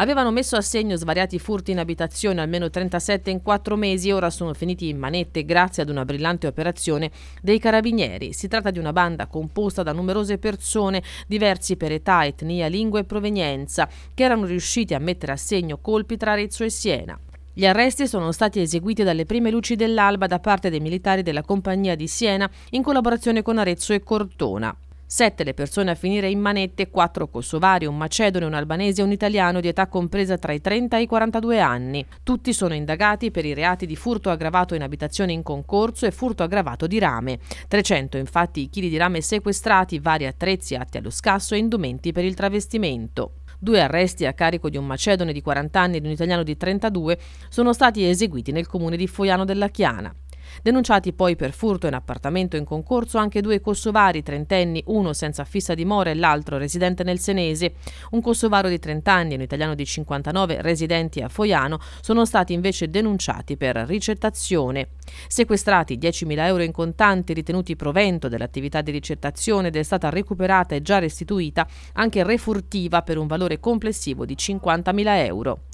Avevano messo a segno svariati furti in abitazione, almeno 37 in 4 mesi, e ora sono finiti in manette grazie ad una brillante operazione dei carabinieri. Si tratta di una banda composta da numerose persone, diversi per età, etnia, lingua e provenienza, che erano riusciti a mettere a segno colpi tra Arezzo e Siena. Gli arresti sono stati eseguiti dalle prime luci dell'alba da parte dei militari della compagnia di Siena in collaborazione con Arezzo e Cortona. Sette le persone a finire in manette, quattro kosovari, un macedone, un albanese e un italiano di età compresa tra i 30 e i 42 anni. Tutti sono indagati per i reati di furto aggravato in abitazione in concorso e furto aggravato di rame. 300 infatti i chili di rame sequestrati, vari attrezzi atti allo scasso e indumenti per il travestimento. Due arresti a carico di un macedone di 40 anni e di un italiano di 32 sono stati eseguiti nel comune di Foiano della Chiana. Denunciati poi per furto in appartamento in concorso anche due kosovari trentenni, uno senza fissa dimora e l'altro residente nel Senese. Un kosovaro di 30 anni e un italiano di 59 residenti a Foiano sono stati invece denunciati per ricettazione. Sequestrati 10.000 euro in contanti ritenuti provento dell'attività di ricettazione ed è stata recuperata e già restituita anche refurtiva per un valore complessivo di 50.000 euro.